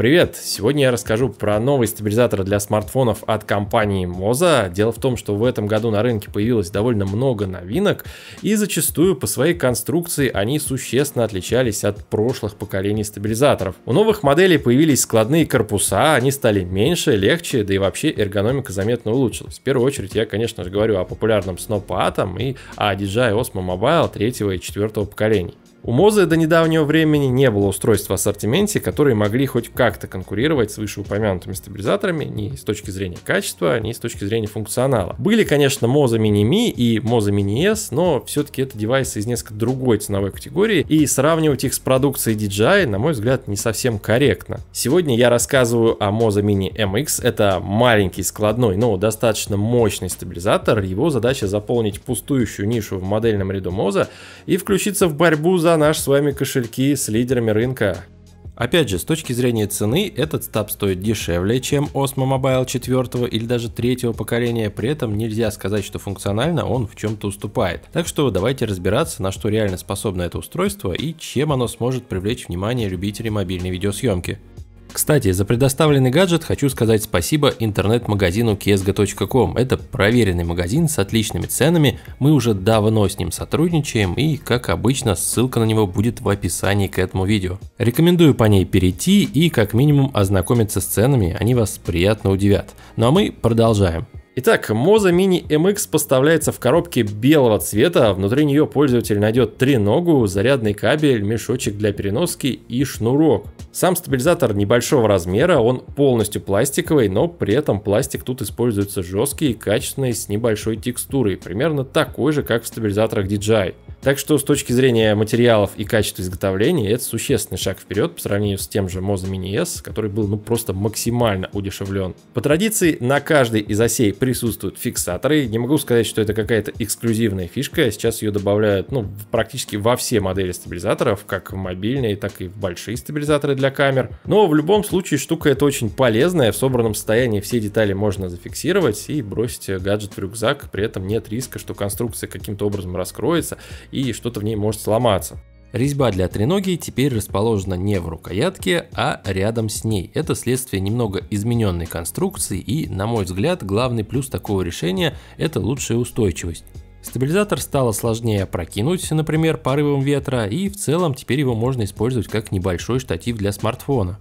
Привет! Сегодня я расскажу про новый стабилизатор для смартфонов от компании Moza. Дело в том, что в этом году на рынке появилось довольно много новинок, и зачастую по своей конструкции они существенно отличались от прошлых поколений стабилизаторов. У новых моделей появились складные корпуса, они стали меньше, легче, да и вообще эргономика заметно улучшилась. В первую очередь я, конечно же, говорю о популярном Snowpad и о DJI Osmo Mobile третьего и четвертого поколений. У Мозы до недавнего времени не было устройств в ассортименте, которые могли хоть как-то конкурировать с вышеупомянутыми стабилизаторами ни с точки зрения качества, ни с точки зрения функционала. Были, конечно, Moza Mini Mi и Moza Mini S, но все-таки это девайсы из несколько другой ценовой категории, и сравнивать их с продукцией DJI, на мой взгляд, не совсем корректно. Сегодня я рассказываю о Moza Mini MX. Это маленький складной, но достаточно мощный стабилизатор. Его задача заполнить пустующую нишу в модельном ряду Moza и включиться в борьбу за за наши с вами кошельки с лидерами рынка. Опять же, с точки зрения цены, этот стаб стоит дешевле, чем Osmo Mobile 4 или даже 3 поколения, при этом нельзя сказать, что функционально он в чем-то уступает. Так что давайте разбираться, на что реально способно это устройство и чем оно сможет привлечь внимание любителей мобильной видеосъемки. Кстати, за предоставленный гаджет хочу сказать спасибо интернет-магазину ksg.com. Это проверенный магазин с отличными ценами, мы уже давно с ним сотрудничаем и, как обычно, ссылка на него будет в описании к этому видео. Рекомендую по ней перейти и как минимум ознакомиться с ценами, они вас приятно удивят. Ну а мы продолжаем. Итак, Moza Mini MX поставляется в коробке белого цвета. А внутри нее пользователь найдет три ногу, зарядный кабель, мешочек для переноски и шнурок. Сам стабилизатор небольшого размера, он полностью пластиковый, но при этом пластик тут используется жесткий и качественный с небольшой текстурой, примерно такой же, как в стабилизаторах DJI. Так что с точки зрения материалов и качества изготовления, это существенный шаг вперед по сравнению с тем же Moza Mini S, который был ну просто максимально удешевлен. По традиции на каждой из осей присутствуют фиксаторы. Не могу сказать, что это какая-то эксклюзивная фишка. Сейчас ее добавляют ну, практически во все модели стабилизаторов, как в мобильные, так и в большие стабилизаторы для камер. Но в любом случае штука это очень полезная. В собранном состоянии все детали можно зафиксировать и бросить гаджет в рюкзак. При этом нет риска, что конструкция каким-то образом раскроется и что-то в ней может сломаться. Резьба для треноги теперь расположена не в рукоятке, а рядом с ней. Это следствие немного измененной конструкции и, на мой взгляд, главный плюс такого решения – это лучшая устойчивость. Стабилизатор стало сложнее опрокинуть, например, порывом ветра, и в целом теперь его можно использовать как небольшой штатив для смартфона.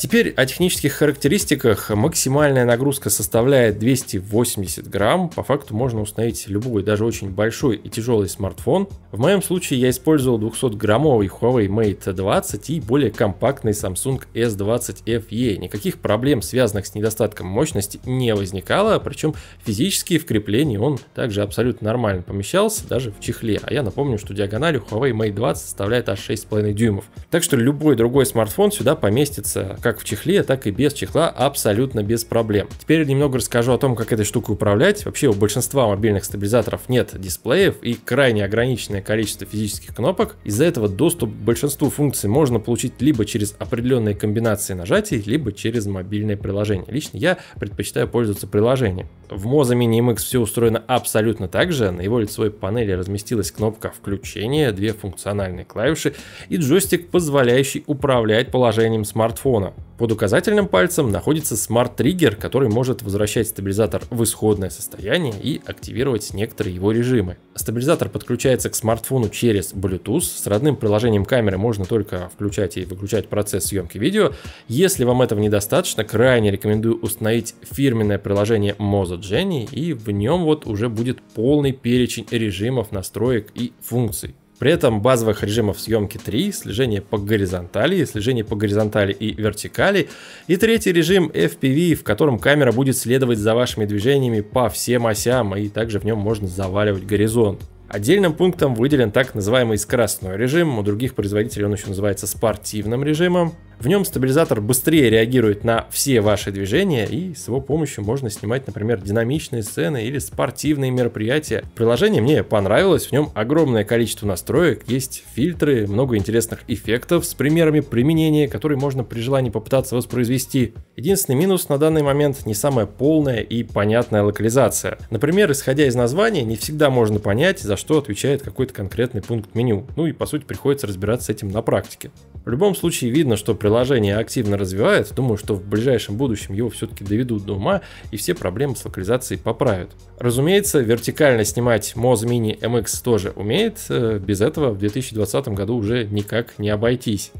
Теперь о технических характеристиках. Максимальная нагрузка составляет 280 грамм. По факту можно установить любой, даже очень большой и тяжелый смартфон. В моем случае я использовал 200-граммовый Huawei Mate 20 и более компактный Samsung S20 FE. Никаких проблем, связанных с недостатком мощности, не возникало, причем физические вкрепления он также абсолютно нормально помещался, даже в чехле. А я напомню, что диагональ у Huawei Mate 20 составляет аж 6,5 дюймов. Так что любой другой смартфон сюда поместится как как в чехле, так и без чехла абсолютно без проблем. Теперь немного расскажу о том, как этой штукой управлять. Вообще у большинства мобильных стабилизаторов нет дисплеев и крайне ограниченное количество физических кнопок. Из-за этого доступ к большинству функций можно получить либо через определенные комбинации нажатий, либо через мобильное приложение. Лично я предпочитаю пользоваться приложением. В Moza Mini MX все устроено абсолютно так же. На его лицевой панели разместилась кнопка включения, две функциональные клавиши и джойстик, позволяющий управлять положением смартфона. Под указательным пальцем находится смарт-триггер, который может возвращать стабилизатор в исходное состояние и активировать некоторые его режимы. Стабилизатор подключается к смартфону через Bluetooth. С родным приложением камеры можно только включать и выключать процесс съемки видео. Если вам этого недостаточно, крайне рекомендую установить фирменное приложение Mozo Jenny, и в нем вот уже будет полный перечень режимов, настроек и функций. При этом базовых режимов съемки 3, слежение по горизонтали, слежение по горизонтали и вертикали. И третий режим FPV, в котором камера будет следовать за вашими движениями по всем осям, и также в нем можно заваливать горизонт. Отдельным пунктом выделен так называемый скоростной режим, у других производителей он еще называется спортивным режимом. В нем стабилизатор быстрее реагирует на все ваши движения, и с его помощью можно снимать, например, динамичные сцены или спортивные мероприятия. Приложение мне понравилось, в нем огромное количество настроек, есть фильтры, много интересных эффектов с примерами применения, которые можно при желании попытаться воспроизвести. Единственный минус на данный момент не самая полная и понятная локализация. Например, исходя из названия, не всегда можно понять, за что отвечает какой-то конкретный пункт меню, ну и по сути приходится разбираться с этим на практике. В любом случае видно, что приложение приложение активно развивается, думаю, что в ближайшем будущем его все-таки доведут до ума и все проблемы с локализацией поправят. Разумеется, вертикально снимать Moz Mini MX тоже умеет, э, без этого в 2020 году уже никак не обойтись.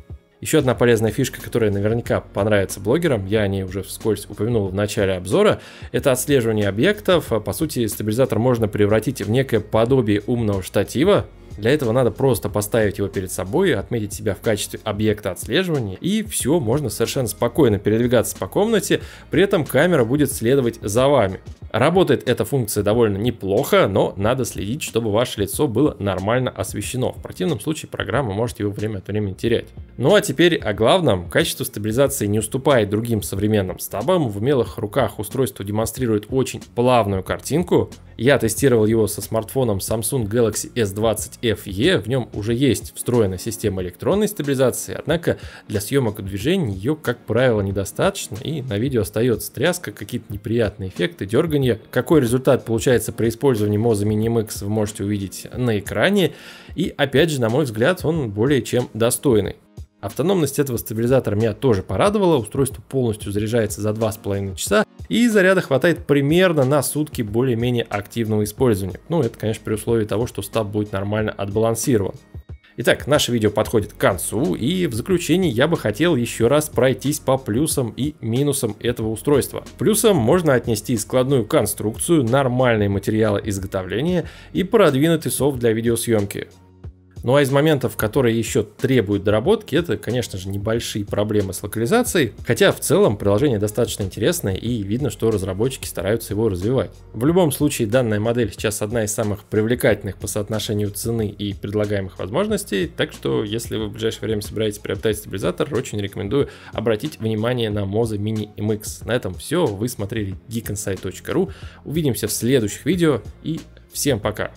Еще одна полезная фишка, которая наверняка понравится блогерам, я о ней уже вскользь упомянул в начале обзора, это отслеживание объектов. По сути, стабилизатор можно превратить в некое подобие умного штатива, для этого надо просто поставить его перед собой, отметить себя в качестве объекта отслеживания, и все, можно совершенно спокойно передвигаться по комнате, при этом камера будет следовать за вами. Работает эта функция довольно неплохо, но надо следить, чтобы ваше лицо было нормально освещено. В противном случае программа может его время от времени терять. Ну а теперь о главном. Качество стабилизации не уступает другим современным стабам. В умелых руках устройство демонстрирует очень плавную картинку. Я тестировал его со смартфоном Samsung Galaxy S20 FE. В нем уже есть встроенная система электронной стабилизации, однако для съемок и движений ее, как правило, недостаточно. И на видео остается тряска, какие-то неприятные эффекты, дергания. Какой результат получается при использовании Moza Minim X вы можете увидеть на экране. И опять же, на мой взгляд, он более чем достойный. Автономность этого стабилизатора меня тоже порадовала, устройство полностью заряжается за 2,5 часа и заряда хватает примерно на сутки более-менее активного использования. Ну это конечно при условии того, что стаб будет нормально отбалансирован. Итак, наше видео подходит к концу, и в заключении я бы хотел еще раз пройтись по плюсам и минусам этого устройства. Плюсом можно отнести складную конструкцию, нормальные материалы изготовления и продвинутый софт для видеосъемки. Ну а из моментов, которые еще требуют доработки, это, конечно же, небольшие проблемы с локализацией, хотя в целом приложение достаточно интересное и видно, что разработчики стараются его развивать. В любом случае, данная модель сейчас одна из самых привлекательных по соотношению цены и предлагаемых возможностей, так что если вы в ближайшее время собираетесь приобретать стабилизатор, очень рекомендую обратить внимание на Moza Mini MX. На этом все, вы смотрели geekinsight.ru, увидимся в следующих видео и всем пока!